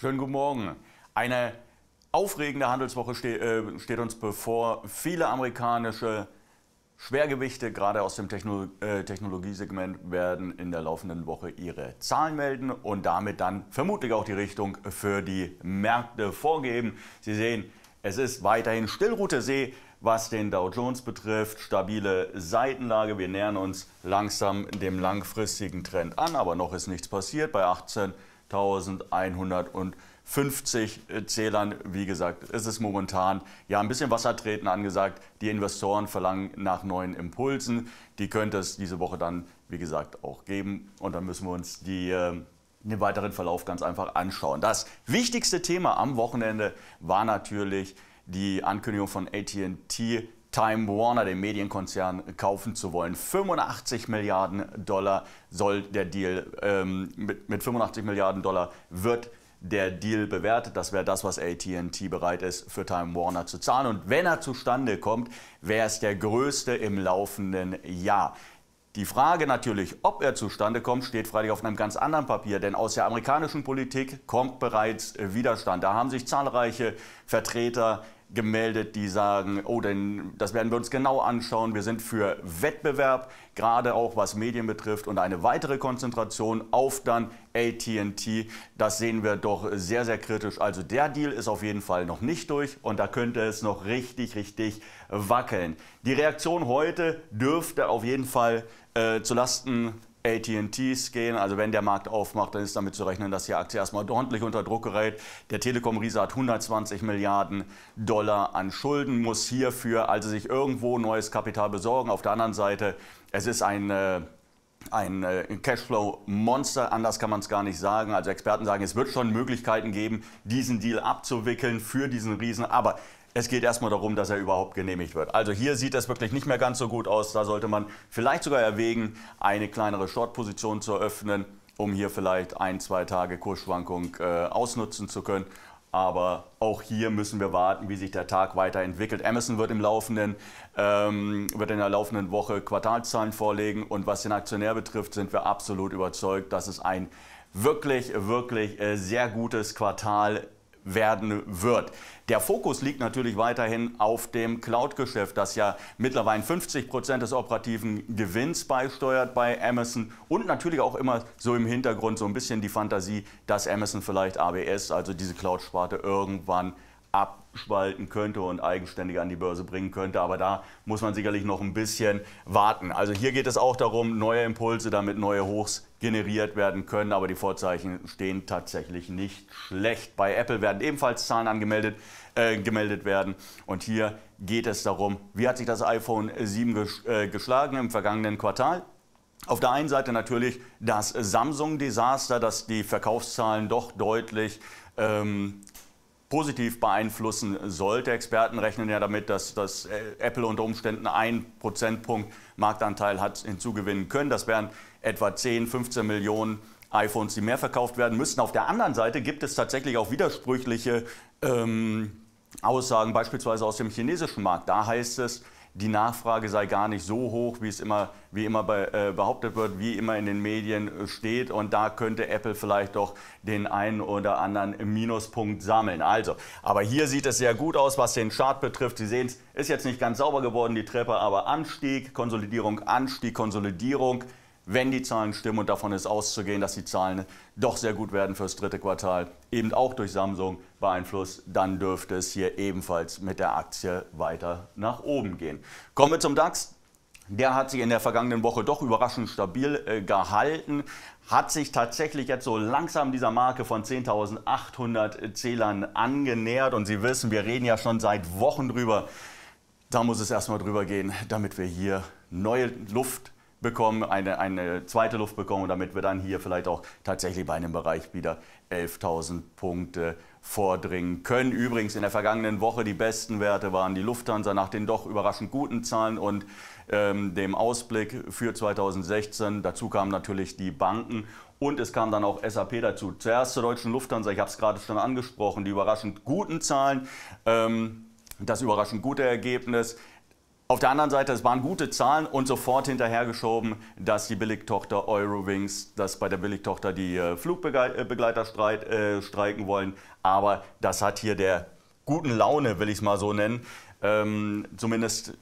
Schönen guten Morgen. Eine aufregende Handelswoche ste äh, steht uns bevor. Viele amerikanische Schwergewichte, gerade aus dem Techno äh, Technologiesegment, werden in der laufenden Woche ihre Zahlen melden und damit dann vermutlich auch die Richtung für die Märkte vorgeben. Sie sehen, es ist weiterhin Stillroute See, was den Dow Jones betrifft. Stabile Seitenlage. Wir nähern uns langsam dem langfristigen Trend an, aber noch ist nichts passiert. Bei 18. 1150 äh, Zählern. Wie gesagt, ist es momentan ja ein bisschen Wassertreten angesagt. Die Investoren verlangen nach neuen Impulsen. Die könnte es diese Woche dann, wie gesagt, auch geben. Und dann müssen wir uns die äh, den weiteren Verlauf ganz einfach anschauen. Das wichtigste Thema am Wochenende war natürlich die Ankündigung von ATT Time Warner, den Medienkonzern, kaufen zu wollen. 85 Milliarden Dollar soll der Deal, ähm, mit, mit 85 Milliarden Dollar wird der Deal bewertet. Das wäre das, was ATT bereit ist, für Time Warner zu zahlen. Und wenn er zustande kommt, wäre es der größte im laufenden Jahr. Die Frage natürlich, ob er zustande kommt, steht freilich auf einem ganz anderen Papier, denn aus der amerikanischen Politik kommt bereits Widerstand. Da haben sich zahlreiche Vertreter gemeldet, die sagen, oh, denn das werden wir uns genau anschauen. Wir sind für Wettbewerb, gerade auch was Medien betrifft und eine weitere Konzentration auf dann AT&T. Das sehen wir doch sehr, sehr kritisch. Also der Deal ist auf jeden Fall noch nicht durch und da könnte es noch richtig, richtig wackeln. Die Reaktion heute dürfte auf jeden Fall äh, zulasten ATTs gehen. Also wenn der Markt aufmacht, dann ist damit zu rechnen, dass die Aktie erstmal ordentlich unter Druck gerät. Der Telekom-Riese hat 120 Milliarden Dollar an Schulden, muss hierfür also sich irgendwo neues Kapital besorgen. Auf der anderen Seite, es ist ein... Äh, ein äh, Cashflow-Monster, anders kann man es gar nicht sagen. Also Experten sagen, es wird schon Möglichkeiten geben, diesen Deal abzuwickeln für diesen Riesen. Aber es geht erstmal darum, dass er überhaupt genehmigt wird. Also hier sieht es wirklich nicht mehr ganz so gut aus. Da sollte man vielleicht sogar erwägen, eine kleinere Short-Position zu eröffnen, um hier vielleicht ein, zwei Tage Kursschwankung äh, ausnutzen zu können. Aber auch hier müssen wir warten, wie sich der Tag weiterentwickelt. Amazon wird, im laufenden, ähm, wird in der laufenden Woche Quartalszahlen vorlegen. Und was den Aktionär betrifft, sind wir absolut überzeugt, dass es ein wirklich, wirklich äh, sehr gutes Quartal ist werden wird. Der Fokus liegt natürlich weiterhin auf dem Cloud-Geschäft, das ja mittlerweile 50 Prozent des operativen Gewinns beisteuert bei Amazon und natürlich auch immer so im Hintergrund so ein bisschen die Fantasie, dass Amazon vielleicht ABS, also diese Cloud-Sparte, irgendwann abspalten könnte und eigenständig an die Börse bringen könnte. Aber da muss man sicherlich noch ein bisschen warten. Also hier geht es auch darum, neue Impulse, damit neue Hochs generiert werden können. Aber die Vorzeichen stehen tatsächlich nicht schlecht. Bei Apple werden ebenfalls Zahlen angemeldet, äh, gemeldet werden. Und hier geht es darum, wie hat sich das iPhone 7 äh, geschlagen im vergangenen Quartal? Auf der einen Seite natürlich das Samsung-Desaster, dass die Verkaufszahlen doch deutlich ähm, positiv beeinflussen sollte. Experten rechnen ja damit, dass, dass äh, Apple unter Umständen einen Prozentpunkt Marktanteil hat hinzugewinnen können. Das wären etwa 10, 15 Millionen iPhones, die mehr verkauft werden müssten. Auf der anderen Seite gibt es tatsächlich auch widersprüchliche ähm, Aussagen, beispielsweise aus dem chinesischen Markt. Da heißt es, die Nachfrage sei gar nicht so hoch, wie es immer, wie immer bei, äh, behauptet wird, wie immer in den Medien äh, steht. Und da könnte Apple vielleicht doch den einen oder anderen Minuspunkt sammeln. Also, aber hier sieht es sehr gut aus, was den Chart betrifft. Sie sehen es, ist jetzt nicht ganz sauber geworden, die Treppe, aber Anstieg, Konsolidierung, Anstieg, Konsolidierung wenn die Zahlen stimmen und davon ist auszugehen, dass die Zahlen doch sehr gut werden fürs dritte Quartal, eben auch durch Samsung beeinflusst, dann dürfte es hier ebenfalls mit der Aktie weiter nach oben gehen. Kommen wir zum DAX. Der hat sich in der vergangenen Woche doch überraschend stabil äh, gehalten, hat sich tatsächlich jetzt so langsam dieser Marke von 10.800 Zählern angenähert. Und Sie wissen, wir reden ja schon seit Wochen drüber. Da muss es erstmal drüber gehen, damit wir hier neue Luft bekommen, eine, eine zweite Luft bekommen und damit wir dann hier vielleicht auch tatsächlich bei einem Bereich wieder 11.000 Punkte vordringen können. Übrigens in der vergangenen Woche die besten Werte waren die Lufthansa nach den doch überraschend guten Zahlen und ähm, dem Ausblick für 2016. Dazu kamen natürlich die Banken und es kam dann auch SAP dazu. Zuerst zur deutschen Lufthansa, ich habe es gerade schon angesprochen, die überraschend guten Zahlen, ähm, das überraschend gute Ergebnis. Auf der anderen Seite, es waren gute Zahlen und sofort hinterhergeschoben, dass die Billigtochter Eurowings, dass bei der Billigtochter die äh, Flugbegleiter äh, äh, streiken wollen. Aber das hat hier der guten Laune, will ich es mal so nennen, ähm, zumindest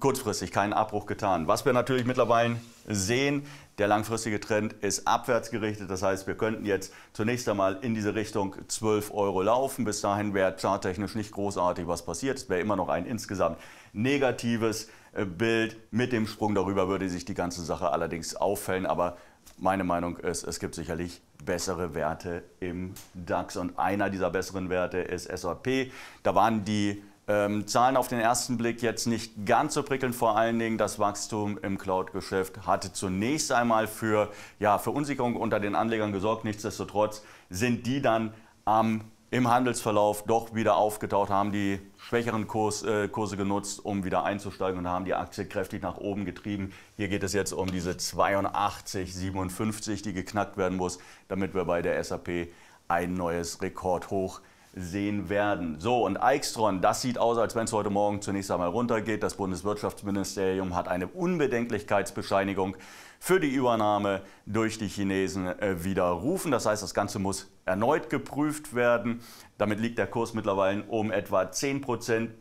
kurzfristig keinen Abbruch getan. Was wir natürlich mittlerweile sehen, der langfristige Trend ist abwärts gerichtet. Das heißt, wir könnten jetzt zunächst einmal in diese Richtung 12 Euro laufen. Bis dahin wäre charttechnisch nicht großartig was passiert. Es wäre immer noch ein insgesamt negatives äh, Bild. Mit dem Sprung darüber würde sich die ganze Sache allerdings auffällen. Aber meine Meinung ist, es gibt sicherlich bessere Werte im DAX und einer dieser besseren Werte ist SAP. Da waren die ähm, Zahlen auf den ersten Blick jetzt nicht ganz so prickelnd, vor allen Dingen das Wachstum im Cloud-Geschäft hatte zunächst einmal für ja, Verunsicherung unter den Anlegern gesorgt. Nichtsdestotrotz sind die dann am im Handelsverlauf doch wieder aufgetaucht, haben die schwächeren Kurs, äh, Kurse genutzt, um wieder einzusteigen und haben die Aktie kräftig nach oben getrieben. Hier geht es jetzt um diese 82,57, die geknackt werden muss, damit wir bei der SAP ein neues Rekordhoch hoch sehen werden. So, und Eichstron, das sieht aus, als wenn es heute Morgen zunächst einmal runtergeht. Das Bundeswirtschaftsministerium hat eine Unbedenklichkeitsbescheinigung für die Übernahme durch die Chinesen äh, widerrufen. Das heißt, das Ganze muss erneut geprüft werden. Damit liegt der Kurs mittlerweile um etwa 10 Prozent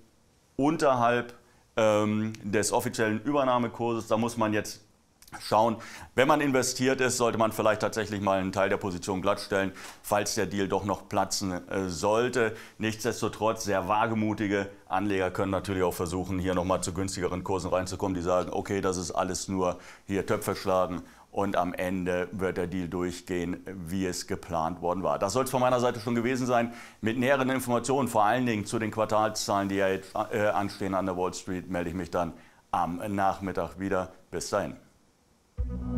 unterhalb ähm, des offiziellen Übernahmekurses. Da muss man jetzt schauen. Wenn man investiert ist, sollte man vielleicht tatsächlich mal einen Teil der Position glattstellen, falls der Deal doch noch platzen äh, sollte. Nichtsdestotrotz, sehr wagemutige Anleger können natürlich auch versuchen, hier nochmal zu günstigeren Kursen reinzukommen, die sagen, okay, das ist alles nur hier Töpfe schlagen und am Ende wird der Deal durchgehen, wie es geplant worden war. Das soll es von meiner Seite schon gewesen sein. Mit näheren Informationen, vor allen Dingen zu den Quartalszahlen, die ja jetzt äh, anstehen an der Wall Street, melde ich mich dann am Nachmittag wieder. Bis dahin. thank you